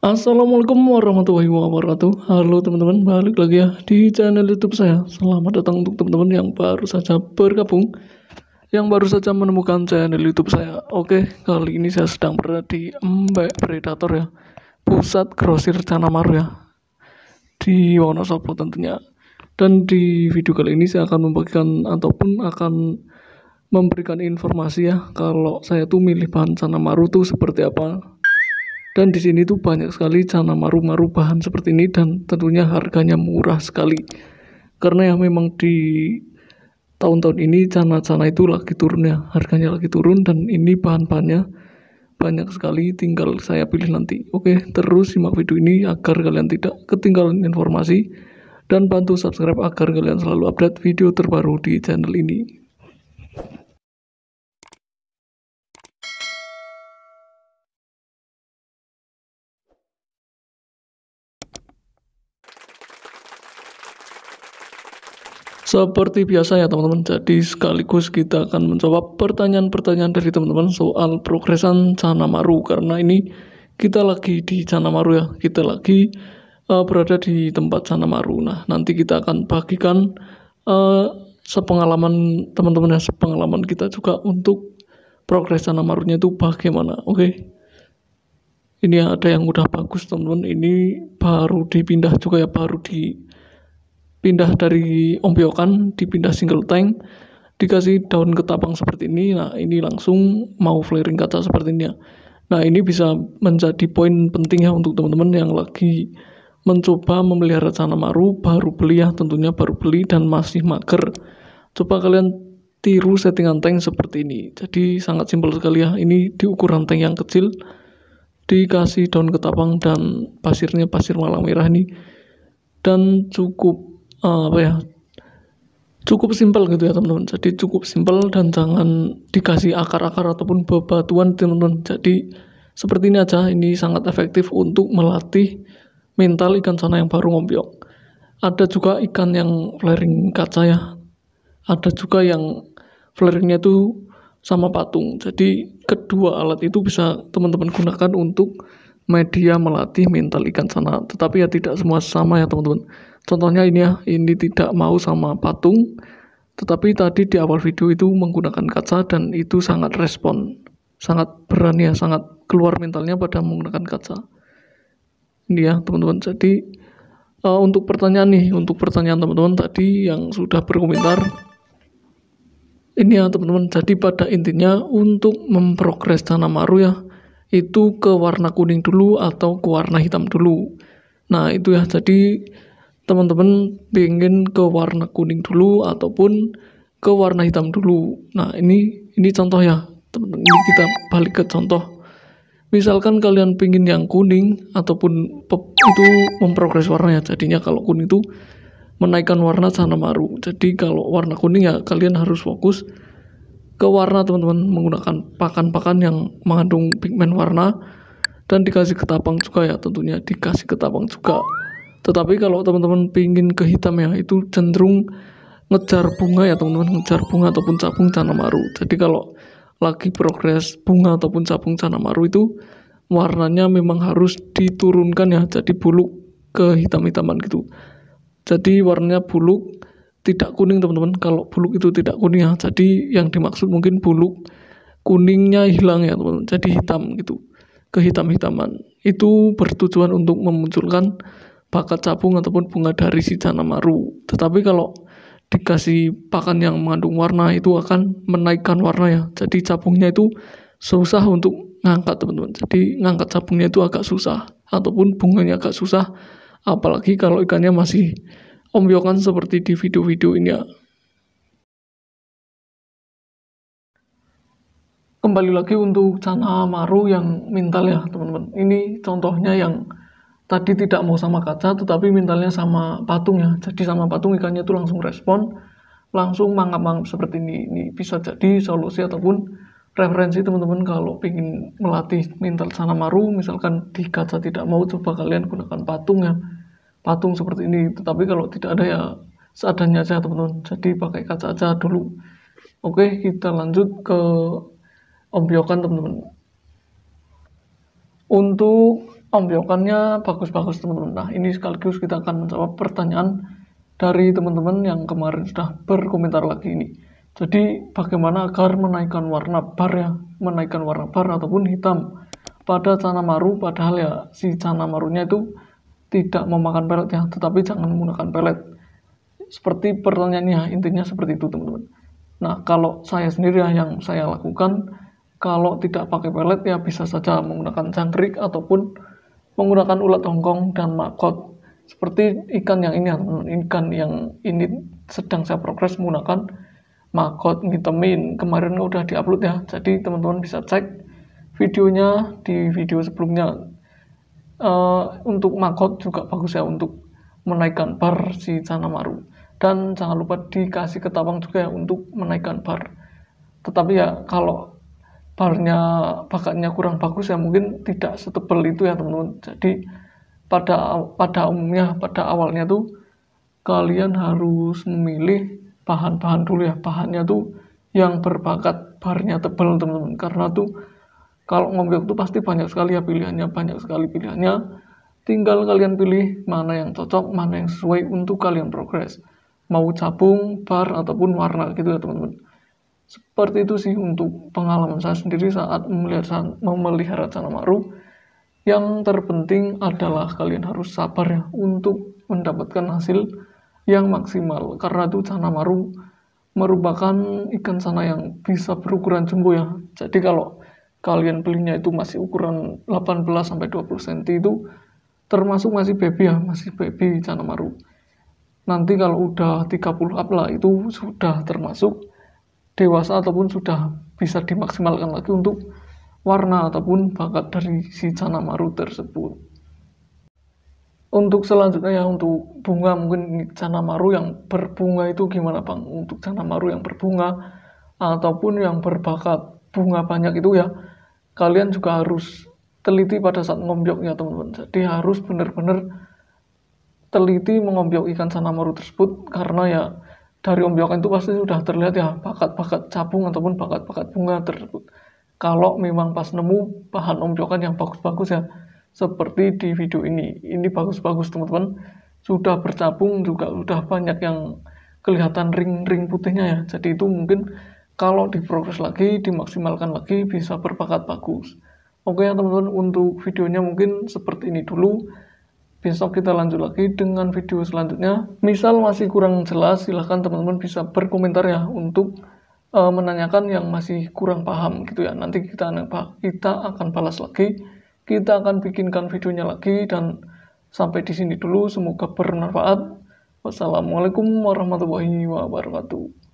Assalamualaikum warahmatullahi wabarakatuh Halo teman-teman, balik lagi ya di channel youtube saya Selamat datang untuk teman-teman yang baru saja bergabung Yang baru saja menemukan channel youtube saya Oke, kali ini saya sedang berada di Mbak Predator ya Pusat grosir Canamar ya Di Wonosobo tentunya Dan di video kali ini saya akan membagikan ataupun akan memberikan informasi ya kalau saya tuh milih bahan canamaru tuh seperti apa dan di sini tuh banyak sekali tanaman maru maru bahan seperti ini dan tentunya harganya murah sekali. Karena ya memang di tahun-tahun ini cana-cana itu lagi turun ya, harganya lagi turun dan ini bahan-bahannya banyak sekali tinggal saya pilih nanti. Oke, terus simak video ini agar kalian tidak ketinggalan informasi dan bantu subscribe agar kalian selalu update video terbaru di channel ini. Seperti biasa ya teman-teman, jadi sekaligus kita akan menjawab pertanyaan-pertanyaan dari teman-teman soal progresan Canamaru karena ini kita lagi di Canamaru ya, kita lagi uh, berada di tempat Canamaru. Nah, nanti kita akan bagikan uh, sepengalaman teman-teman ya, sepengalaman kita juga untuk progres Canamarunya itu bagaimana. Oke. Okay? Ini ada yang udah bagus teman-teman, ini baru dipindah juga ya, baru di pindah dari ombyokan dipindah single tank dikasih daun ketapang seperti ini nah ini langsung mau flaring kaca seperti ini ya nah ini bisa menjadi poin penting ya untuk teman-teman yang lagi mencoba memelihara canamaru baru beli ya tentunya baru beli dan masih mager coba kalian tiru settingan tank seperti ini jadi sangat simpel sekali ya ini di ukuran tank yang kecil dikasih daun ketapang dan pasirnya pasir malang merah ini dan cukup Ah, apa ya cukup simpel gitu ya teman-teman jadi cukup simpel dan jangan dikasih akar-akar ataupun bebatuan teman-teman jadi seperti ini aja ini sangat efektif untuk melatih mental ikan sana yang baru ngompiok ada juga ikan yang flaring kaca ya ada juga yang flaringnya tuh sama patung jadi kedua alat itu bisa teman-teman gunakan untuk media melatih mental ikan sana tetapi ya tidak semua sama ya teman-teman contohnya ini ya ini tidak mau sama patung tetapi tadi di awal video itu menggunakan kaca dan itu sangat respon sangat berani ya sangat keluar mentalnya pada menggunakan kaca ini ya teman-teman jadi uh, untuk pertanyaan nih untuk pertanyaan teman-teman tadi yang sudah berkomentar ini ya teman-teman jadi pada intinya untuk memprogres tanah maru ya itu ke warna kuning dulu atau ke warna hitam dulu. Nah, itu ya. Jadi teman-teman pengen ke warna kuning dulu ataupun ke warna hitam dulu. Nah, ini ini contoh ya. Teman-teman, ini kita balik ke contoh. Misalkan kalian pengen yang kuning ataupun pep, itu memprogres warnanya. Jadinya kalau kuning itu menaikkan warna sana maru. Jadi kalau warna kuning ya kalian harus fokus ke warna teman-teman menggunakan pakan-pakan yang mengandung pigmen warna dan dikasih ke tapang juga ya tentunya dikasih ke tapang juga tetapi kalau teman-teman pingin ke hitam ya itu cenderung ngejar bunga ya teman-teman ngejar bunga ataupun capung canamaru jadi kalau lagi progres bunga ataupun capung canamaru itu warnanya memang harus diturunkan ya jadi buluk ke hitam-hitaman gitu jadi warnanya buluk tidak kuning teman-teman kalau buluk itu tidak kuning ya jadi yang dimaksud mungkin buluk kuningnya hilang ya teman-teman jadi hitam gitu kehitam-hitaman itu bertujuan untuk memunculkan bakat capung ataupun bunga dari si canamaru tetapi kalau dikasih pakan yang mengandung warna itu akan menaikkan warna ya jadi capungnya itu susah untuk ngangkat teman-teman jadi ngangkat capungnya itu agak susah ataupun bunganya agak susah apalagi kalau ikannya masih ombyokan seperti di video-video ini ya. Kembali lagi untuk Cana Maru yang mental ya teman-teman. Ini contohnya yang tadi tidak mau sama kaca tetapi mentalnya sama patung ya. Jadi sama patung ikannya itu langsung respon, langsung mangap-mangap seperti ini. Ini bisa jadi solusi ataupun referensi teman-teman kalau ingin melatih mental Cana Maru misalkan di kaca tidak mau coba kalian gunakan patung ya patung seperti ini tetapi kalau tidak ada ya seadanya saja teman-teman jadi pakai kaca aja dulu oke kita lanjut ke ombyokan teman-teman untuk ombyokannya bagus-bagus teman-teman nah ini sekaligus kita akan menjawab pertanyaan dari teman-teman yang kemarin sudah berkomentar lagi ini jadi bagaimana agar menaikkan warna bar ya menaikkan warna bar ataupun hitam pada cana maru padahal ya si cana marunya itu tidak memakan pelet ya, tetapi jangan menggunakan pelet. Seperti pertanyaannya, intinya seperti itu teman-teman. Nah, kalau saya sendiri ya yang saya lakukan, kalau tidak pakai pelet ya bisa saja menggunakan jangkrik ataupun menggunakan ulat hongkong dan makot. Seperti ikan yang ini, ya, teman ikan yang ini sedang saya progres menggunakan makot ngitemin. Kemarin udah diupload ya, jadi teman-teman bisa cek videonya di video sebelumnya Eh, untuk makot juga bagus ya untuk menaikkan bar si Canamaru dan jangan lupa dikasih ketapang juga ya untuk menaikkan bar tetapi ya kalau barnya bakatnya kurang bagus ya mungkin tidak setebal itu ya teman-teman jadi pada pada umumnya pada awalnya tuh kalian harus memilih bahan-bahan dulu ya bahannya tuh yang berbakat barnya tebal teman-teman karena tuh kalau ngomong itu pasti banyak sekali ya pilihannya, banyak sekali pilihannya. Tinggal kalian pilih mana yang cocok, mana yang sesuai untuk kalian progres. Mau cabung, bar, ataupun warna gitu ya teman-teman. Seperti itu sih untuk pengalaman saya sendiri saat melihat, memelihara, memelihara canang maru. Yang terpenting adalah kalian harus sabar ya untuk mendapatkan hasil yang maksimal. Karena itu canang maru merupakan ikan sana yang bisa berukuran jumbo ya. Jadi kalau kalian belinya itu masih ukuran 18 sampai 20 cm itu termasuk masih baby ya, masih baby canamaru. Nanti kalau udah 30 up lah itu sudah termasuk dewasa ataupun sudah bisa dimaksimalkan lagi untuk warna ataupun bakat dari si canamaru tersebut. Untuk selanjutnya ya untuk bunga mungkin canamaru yang berbunga itu gimana Bang? Untuk canamaru yang berbunga ataupun yang berbakat bunga banyak itu ya kalian juga harus teliti pada saat ngombyoknya teman-teman jadi harus benar-benar teliti mengombyok ikan sanamaru tersebut karena ya dari ombyokan itu pasti sudah terlihat ya bakat-bakat capung ataupun bakat-bakat bunga tersebut kalau memang pas nemu bahan ombyokan yang bagus-bagus ya seperti di video ini ini bagus-bagus teman-teman sudah bercabung juga sudah banyak yang kelihatan ring-ring putihnya ya jadi itu mungkin kalau diprogres lagi dimaksimalkan lagi bisa berbakat bagus oke ya teman-teman untuk videonya mungkin seperti ini dulu besok kita lanjut lagi dengan video selanjutnya misal masih kurang jelas silahkan teman-teman bisa berkomentar ya untuk uh, menanyakan yang masih kurang paham gitu ya nanti kita kita akan balas lagi kita akan bikinkan videonya lagi dan sampai di sini dulu semoga bermanfaat wassalamualaikum warahmatullahi wabarakatuh